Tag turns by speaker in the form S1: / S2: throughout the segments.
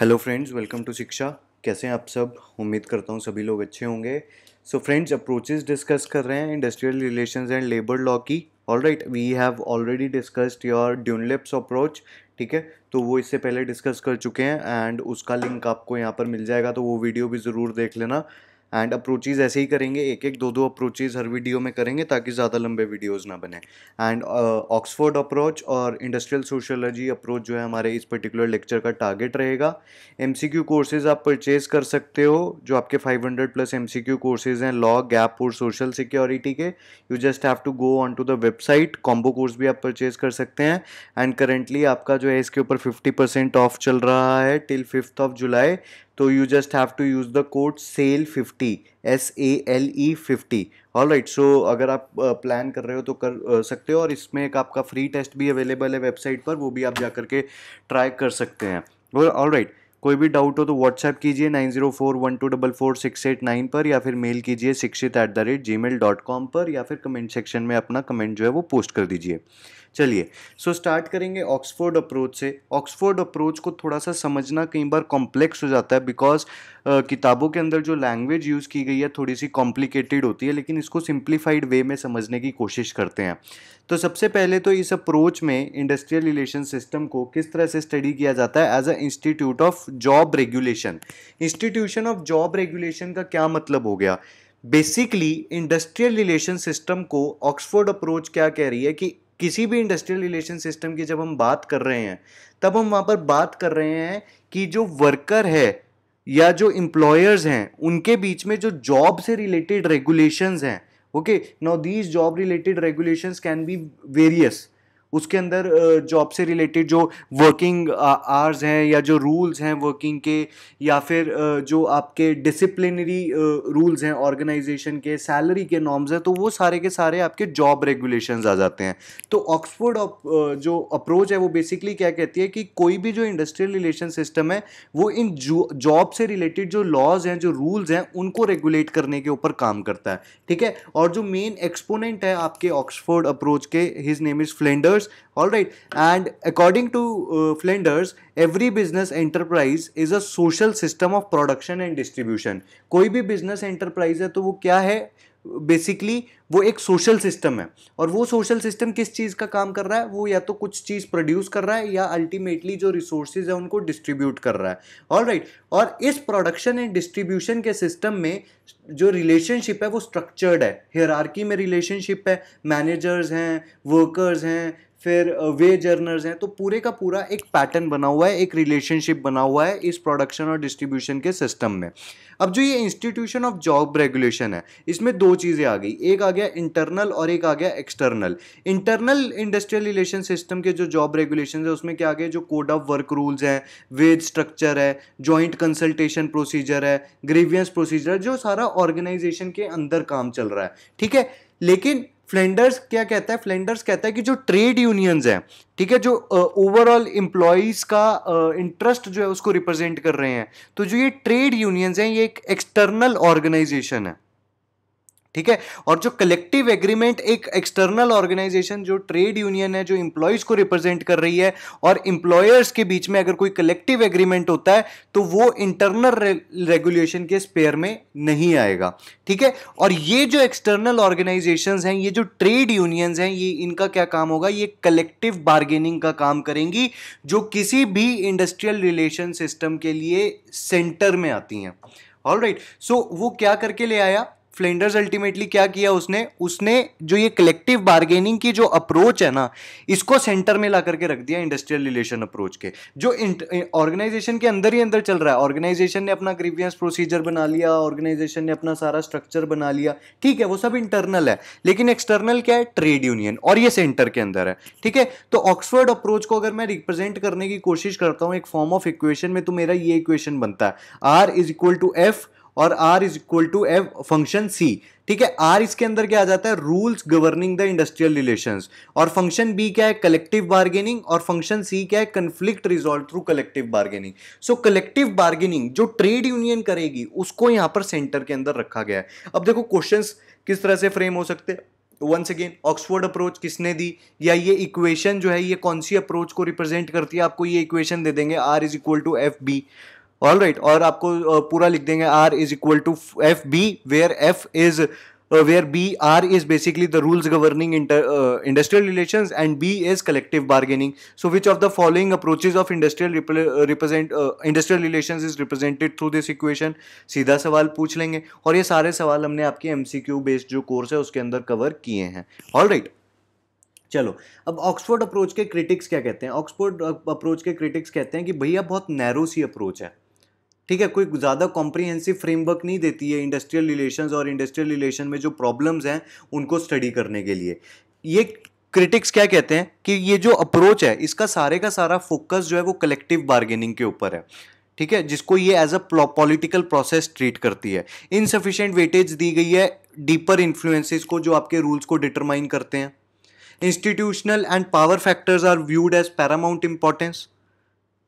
S1: Hello friends welcome to शिक्षा कैसे हैं आप सब उम्मीद करता हूँ सभी लोग अच्छे होंगे सो फ्रेंड्स अप्रोचेस डिस्कस कर रहे हैं industrial relations and labour law की all right we have already discussed your Dunlop's approach ठीक है तो वो इससे पहले डिस्कस कर चुके हैं एंड उसका लिंक आपको यहाँ पर मिल जाएगा तो वो वीडियो भी ज़रूर देख लेना एंड अप्रोचेज़ ऐसे ही करेंगे एक एक दो दो अप्रोचेज़ हर वीडियो में करेंगे ताकि ज़्यादा लंबे वीडियोस ना बने एंड ऑक्सफोर्ड अप्रोच और इंडस्ट्रियल सोशोलॉजी अप्रोच जो है हमारे इस पर्टिकुलर लेक्चर का टारगेट रहेगा एम कोर्सेज़ आप परचेज़ कर सकते हो जो आपके फाइव प्लस एम कोर्सेज़ हैं लॉ गैप और सोशल सिक्योरिटी के you just have to go on to the website combo course भी आप परचेज़ कर सकते हैं एंड करेंटली आपका जो है इसके ऊपर फिफ्टी ऑफ चल रहा है टिल फिफ्थ ऑफ जुलाई तो you just have to use the code sale fifty S A L E fifty all right so अगर आप प्लान कर रहे हो तो कर सकते हो और इसमें एक आपका फ्री टेस्ट भी अवेलेबल है वेबसाइट पर वो भी आप जा करके ट्राई कर सकते हैं ऑल राइट right. कोई भी डाउट हो तो व्हाट्सएप कीजिए nine zero four one two double four six eight nine पर या फिर मेल कीजिए Shikshit at the rate Gmail dot com पर या फिर कमेंट सेक्शन में अपना कमेंट जो है वो पोस्ट कर दीजिए चलिए सो स्टार्ट करेंगे ऑक्सफोर्ड अप्रोच से ऑक्सफोर्ड अप्रोच को थोड़ा सा समझना कई बार कॉम्प्लेक्स हो जाता है बिकॉज uh, किताबों के अंदर जो लैंग्वेज यूज़ की गई है थोड़ी सी कॉम्प्लिकेटेड होती है लेकिन इसको सिंप्लीफाइड वे में समझने की कोशिश करते हैं तो सबसे पहले तो इस अप्रोच में इंडस्ट्रियल रिलेशन सिस्टम को किस तरह से स्टडी किया जाता है as a institute of job regulation institution of job regulation का क्या मतलब हो गया बेसिकली इंडस्ट्रियल रिलेशन सिस्टम को ऑक्सफोर्ड अप्रोच क्या कह रही है कि किसी भी इंडस्ट्रियल रिलेशन सिस्टम की जब हम बात कर रहे हैं तब हम वहाँ पर बात कर रहे हैं कि जो वर्कर है या जो एम्प्लॉयर्स हैं उनके बीच में जो जॉब से रिलेटेड रेगुलेशंस हैं okay no these job related regulations can be various उसके अंदर जॉब से रिलेटेड जो वर्किंग आवर्स हैं या जो रूल्स हैं वर्किंग के या फिर जो आपके डिसिप्लिनरी रूल्स हैं ऑर्गेनाइजेशन के सैलरी के नॉर्म्स हैं तो वो सारे के सारे आपके जॉब रेगुलेशन आ जाते हैं तो ऑक्सफोर्ड जो अप्रोच है वो बेसिकली क्या कहती है कि कोई भी जो इंडस्ट्रियल रिलेशन सिस्टम है वो इन जॉब से रिलेटेड जो लॉज हैं जो रूल्स हैं उनको रेगुलेट करने के ऊपर काम करता है ठीक है और जो मेन एक्सपोनेंट है आपके ऑक्सफोर्ड अप्रोच के his name is Flanders Flinders. All right. And according to uh, Flinders, every business enterprise is a social system of production and distribution. कोई भी business enterprise है तो वो क्या है बेसिकली वो एक सोशल सिस्टम है और वो सोशल सिस्टम किस चीज़ का काम कर रहा है वो या तो कुछ चीज़ प्रोड्यूस कर रहा है या अल्टीमेटली जो रिसोर्सेज है उनको डिस्ट्रीब्यूट कर रहा है ऑल राइट right. और इस प्रोडक्शन एंड डिस्ट्रीब्यूशन के सिस्टम में जो रिलेशनशिप है वो स्ट्रक्चर्ड है हेरारकी में रिलेशनशिप है मैनेजर्स हैं वर्कर्स हैं फिर वेज uh, अर्नर्स हैं तो पूरे का पूरा एक पैटर्न बना हुआ है एक रिलेशनशिप बना हुआ है इस प्रोडक्शन और डिस्ट्रीब्यूशन के सिस्टम में अब जो ये इंस्टीट्यूशन ऑफ जॉब रेगुलेशन है इसमें दो चीज़ें आ गई एक आ गया इंटरनल और एक आ गया external internal industrial relation system के जो जॉब रेगुलेशन है उसमें क्या आ गया जो कोड ऑफ वर्क रूल्स हैं वेज स्ट्रक्चर है जॉइंट कंसल्टेशन प्रोसीजर है ग्रीवियंस प्रोसीजर जो सारा ऑर्गेनाइजेशन के अंदर काम चल रहा है ठीक है लेकिन फ्लेंडर्स क्या कहता है फ्लेंडर्स कहता है कि जो ट्रेड यूनियंस हैं ठीक है जो ओवरऑल एम्प्लॉयज़ का इंटरेस्ट uh, जो है उसको रिप्रेजेंट कर रहे हैं तो जो ये ट्रेड यूनियंस हैं ये एक एक्सटर्नल ऑर्गेनाइजेशन है ठीक है और जो कलेक्टिव एग्रीमेंट एक एक्सटर्नल ऑर्गेनाइजेशन जो ट्रेड यूनियन है जो इंप्लॉयज को रिप्रेजेंट कर रही है और इंप्लॉयर्स के बीच में अगर कोई कलेक्टिव एग्रीमेंट होता है तो वो इंटरनल रेगुलेशन के स्पेयर में नहीं आएगा ठीक है और ये जो एक्सटर्नल ऑर्गेनाइजेशन हैं ये जो ट्रेड यूनियंस हैं ये इनका क्या काम होगा ये कलेक्टिव बार्गेनिंग का काम करेंगी जो किसी भी इंडस्ट्रियल रिलेशन सिस्टम के लिए सेंटर में आती हैं ऑल राइट सो वो क्या करके ले आया फ्लेंडर्स अल्टीमेटली क्या किया उसने उसने जो ये कलेक्टिव बार्गेनिंग की जो अप्रोच है ना इसको सेंटर में ला करके रख दिया इंडस्ट्रियल रिलेशन अप्रोच के जो ऑर्गेनाइजेशन के अंदर ही अंदर चल रहा है ऑर्गेनाइजेशन ने अपना ग्रीवियंस प्रोसीजर बना लिया ऑर्गेनाइजेशन ने अपना सारा स्ट्रक्चर बना लिया ठीक है वो सब इंटरनल है लेकिन एक्सटर्नल क्या है ट्रेड यूनियन और ये सेंटर के अंदर है ठीक है तो ऑक्सफर्ड अप्रोच को अगर मैं रिप्रेजेंट करने की कोशिश करता हूँ एक फॉर्म ऑफ इक्वेशन में तो मेरा ये इक्वेशन बनता है R is equal to F और R is equal to F function C ठीक है आर इसके अंदर क्या आ जाता है rules governing the industrial relation और फंक्शन बी क्या है कलेक्टिव बार्गेनिंग और फंक्शन सी क्या है conflict resolve through collective bargaining so collective bargaining जो ट्रेड यूनियन करेगी उसको यहां पर सेंटर के अंदर रखा गया है अब देखो क्वेश्चन किस तरह से फ्रेम हो सकते हैं वंस अगेन ऑक्सफोर्ड अप्रोच किसने दी या ये इक्वेशन जो है ये कौन सी अप्रोच को रिप्रेजेंट करती है आपको ये इक्वेशन दे देंगे R is equal to F B all right right, और आपको पूरा लिख देंगे R is equal to F B where F is where B R is basically the rules governing industrial relation and B is collective bargaining so which of the following approaches of industrial represent industrial relation is represented through this equation सीधा सवाल पूछ लेंगे और ये सारे सवाल हमने आपके एम सी क्यू बेस्ड जो कोर्स है उसके अंदर कवर किए हैं ऑल राइट right. चलो अब ऑक्सफोर्ड अप्रोच के क्रिटिक्स क्या कहते हैं ऑक्सफोर्ड अप्रोच के क्रिटिक्स कहते हैं कि भैया बहुत नैरो सी अप्रोच है ठीक है कोई ज़्यादा कॉम्प्रीहेंसिव फ्रेमवर्क नहीं देती है इंडस्ट्रियल रिलेशंस और इंडस्ट्रियल रिलेशन में जो प्रॉब्लम्स हैं उनको स्टडी करने के लिए ये क्रिटिक्स क्या कहते हैं कि ये जो अप्रोच है इसका सारे का सारा फोकस जो है वो कलेक्टिव बार्गेनिंग के ऊपर है ठीक है जिसको ये as a political process treat करती है इनसफिशेंट वेटेज दी गई है डीपर इन्फ्लुएंसेस को जो आपके रूल्स को डिटरमाइन करते हैं institutional and power factors are viewed as paramount importance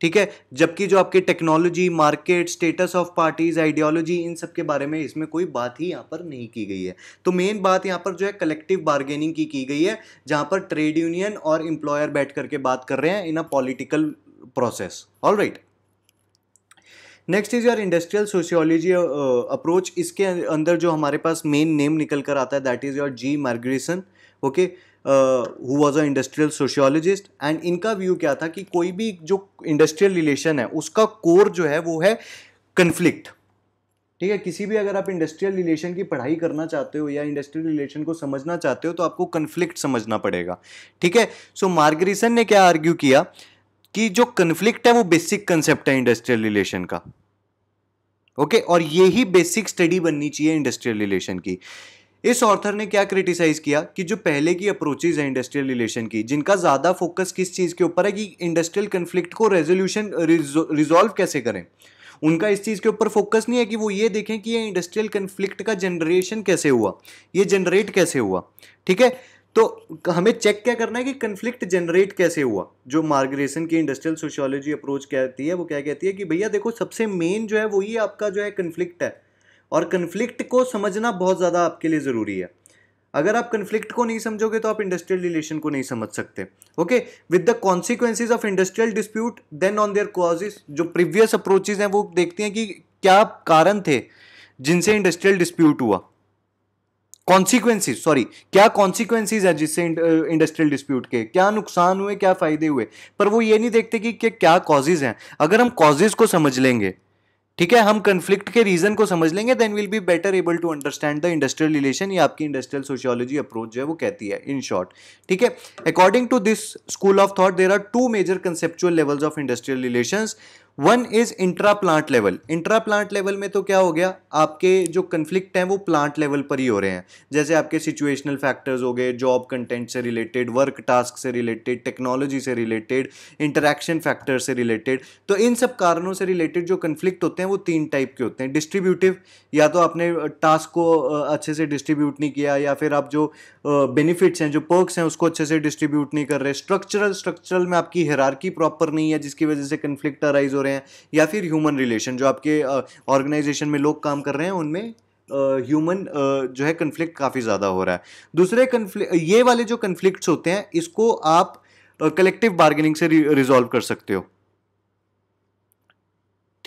S1: ठीक है जबकि जो आपके technology market status of parties ideology इन सब के बारे में इसमें कोई बात ही यहाँ पर नहीं की गई है तो मेन बात यहाँ पर जो है कलेक्टिव बार्गेनिंग की की गई है जहाँ पर ट्रेड यूनियन और एम्प्लॉयर बैठ करके बात कर रहे हैं in a political process all right next is your industrial sociology approach इसके अंदर जो हमारे पास मेन नेम निकल कर आता है that is your G Margerison okay okay, who was a industrial sociologist and इनका व्यू क्या था कि कोई भी जो इंडस्ट्रियल रिलेशन है उसका कोर जो है वो है कन्फ्लिक्ट ठीक है किसी भी अगर आप इंडस्ट्रियल रिलेशन की पढ़ाई करना चाहते हो या इंडस्ट्रियल रिलेशन को समझना चाहते हो तो आपको कन्फ्लिक्ट समझना पड़ेगा ठीक है सो मार्गरीसन ने क्या आर्ग्यू किया कि जो कन्फ्लिक्ट है वो बेसिक कंसेप्ट है इंडस्ट्रियल रिलेशन का ओके okay? और यही बेसिक स्टडी बननी चाहिए इंडस्ट्रियल रिलेशन की इस ऑर्थर ने क्या क्रिटिसाइज किया कि जो पहले की अप्रोचेज है इंडस्ट्रियल रिलेशन की जिनका ज़्यादा फोकस किस चीज़ के ऊपर है कि इंडस्ट्रियल कन्फ्लिक्ट को रेजोल्यूशन रिजॉल्व कैसे करें उनका इस चीज़ के ऊपर फोकस नहीं है कि वो ये देखें कि ये इंडस्ट्रियल कन्फ्लिक्ट का जनरेशन कैसे हुआ ये जनरेट कैसे हुआ ठीक है तो हमें चेक क्या करना है कि कन्फ्लिक्ट जनरेट कैसे हुआ जो मार्ग्रेशन की इंडस्ट्रियल सोशियोलॉजी अप्रोच कहती है वो क्या कहती है कि भैया देखो सबसे मेन जो है वो ये आपका जो है कन्फ्लिक्ट है और कन्फ्लिक्ट को समझना बहुत ज़्यादा आपके लिए ज़रूरी है अगर आप कन्फ्लिक्ट को नहीं समझोगे तो आप इंडस्ट्रियल रिलेशन को नहीं समझ सकते okay with the consequences of industrial dispute then on their causes जो प्रीवियस अप्रोचेज हैं वो देखते हैं कि क्या कारण थे जिनसे इंडस्ट्रियल डिस्प्यूट हुआ कॉन्सिक्वेंसिस सॉरी क्या कॉन्सिक्वेंसिस है जिससे इंडस्ट्रियल डिस्प्यूट के क्या नुकसान हुए क्या फायदे हुए पर वो ये नहीं देखते कि क्या कॉजेज हैं अगर हम कॉजेज को समझ लेंगे ठीक है हम कन्फ्लिक्ट के रीजन को समझ लेंगे then will be better able to understand the industrial relation या आपकी इंडस्ट्रियल सोशियोलॉजी अप्रोच जो है वो कहती है इन शॉर्ट ठीक है according to this school of thought there are two major conceptual levels of industrial relations one is intra plant level intra plant level में तो क्या हो गया आपके जो कन्फ्लिक्ट हैं वो प्लांट लेवल पर ही हो रहे हैं जैसे आपके सिचुएशनल फैक्टर्स हो गए जॉब कंटेंट से रिलेटेड वर्क टास्क से रिलेटेड टेक्नोलॉजी से रिलेटेड इंटरेक्शन फैक्टर से रिलेटेड तो इन सब कारणों से रिलेटेड जो कन्फ्लिक्ट होते हैं वो तीन टाइप के होते हैं डिस्ट्रीब्यूटिव या तो आपने टास्क को अच्छे से डिस्ट्रीब्यूट नहीं किया या फिर आप जो बेनिफिट्स हैं जो पर्क्स हैं उसको अच्छे से डिस्ट्रीब्यूट नहीं कर रहे स्ट्रक्चरल स्ट्रक्चरल में आपकी हेरारकी प्रॉपर नहीं है जिसकी वजह से कन्फ्लिक्ट अराइज हो रहे रहे हैं या फिर ह्यूमन रिलेशन जो आपके ऑर्गेनाइजेशन में लोग काम कर रहे हैं उनमें ह्यूमन uh, uh, जो है कन्फ्लिक्ट काफ़ी ज़्यादा हो रहा है दूसरे कन्फ्लिक्ट ये वाले जो कन्फ्लिक्ट्स होते हैं इसको आप कलेक्टिव बार्गेनिंग से रिजॉल्व कर सकते हो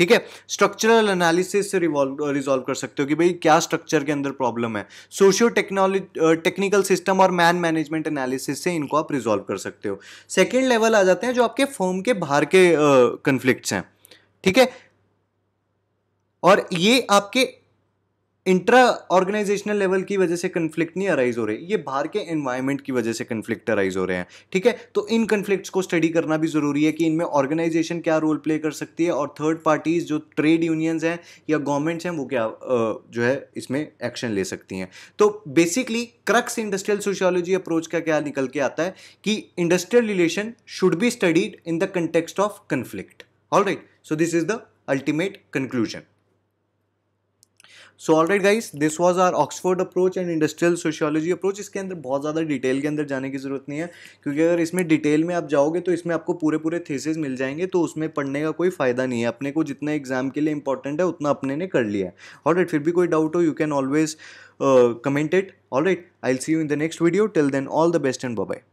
S1: ठीक है स्ट्रक्चरल एनालिसिस से रिजॉल्व कर सकते हो कि भाई क्या स्ट्रक्चर के अंदर प्रॉब्लम है सोशियो टेक्नोलॉजी टेक्निकल सिस्टम और मैन मैनेजमेंट एनालिसिस से इनको आप रिजॉल्व कर सकते हो सेकेंड लेवल आ जाते हैं जो आपके फॉर्म के बाहर के कंफ्लिक्ट हैं ठीक है और ये आपके इंट्रा ऑर्गेनाइजेशनल लेवल की वजह से कन्फ्लिक्ट नहीं अराइज हो रहे ये बाहर के एनवायरनमेंट की वजह से कन्फ्लिक्ट अराइज हो रहे हैं ठीक है तो इन कन्फ्लिक्ट्स को स्टडी करना भी ज़रूरी है कि इनमें ऑर्गेनाइजेशन क्या रोल प्ले कर सकती है और थर्ड पार्टीज़ जो ट्रेड यूनियंस हैं या गवर्नमेंट्स हैं वो क्या जो है इसमें एक्शन ले सकती हैं तो basically crux industrial sociology approach का क्या निकल के आता है कि industrial relation should be studied in the context of conflict all right so this is the ultimate conclusion so all right guys this was our Oxford approach and industrial sociology approach इसके अंदर बहुत ज़्यादा detail के अंदर जाने की ज़रूरत नहीं है क्योंकि अगर इसमें डिटेल में आप जाओगे तो इसमें आपको पूरे पूरे थीसेस मिल जाएंगे तो उसमें पढ़ने का कोई फ़ायदा नहीं है अपने को जितना एग्जाम के लिए इंपॉर्टेंट है उतना अपने ने कर लिया है ऑल right, फिर भी कोई डाउट हो you can always comment it all right I see you in the next video till then all the best and bye